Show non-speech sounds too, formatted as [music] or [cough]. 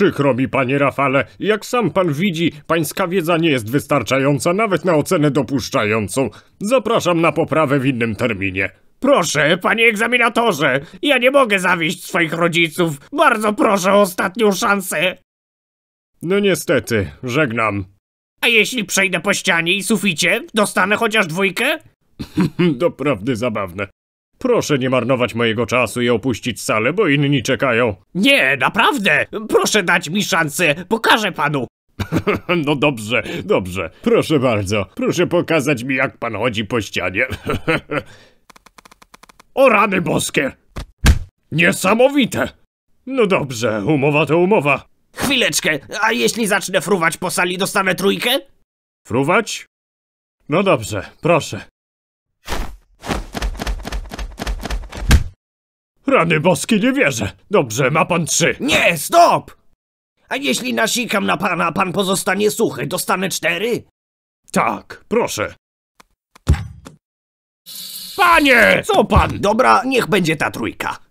Przykro mi, panie Rafale. Jak sam pan widzi, pańska wiedza nie jest wystarczająca nawet na ocenę dopuszczającą. Zapraszam na poprawę w innym terminie. Proszę, panie egzaminatorze, ja nie mogę zawieść swoich rodziców. Bardzo proszę o ostatnią szansę. No niestety, żegnam. A jeśli przejdę po ścianie i suficie, dostanę chociaż dwójkę? [laughs] Doprawdy zabawne. Proszę nie marnować mojego czasu i opuścić salę, bo inni czekają. Nie, naprawdę! Proszę dać mi szansę, pokażę panu! [laughs] no dobrze, dobrze. Proszę bardzo, proszę pokazać mi, jak pan chodzi po ścianie. [laughs] o rany boskie! Niesamowite! No dobrze, umowa to umowa. Chwileczkę, a jeśli zacznę fruwać po sali, dostanę trójkę? Fruwać? No dobrze, proszę. Rany boskie, nie wierzę. Dobrze, ma pan trzy. Nie, stop! A jeśli nasikam na pana, pan pozostanie suchy, dostanę cztery? Tak, proszę. Panie! Co pan? Dobra, niech będzie ta trójka.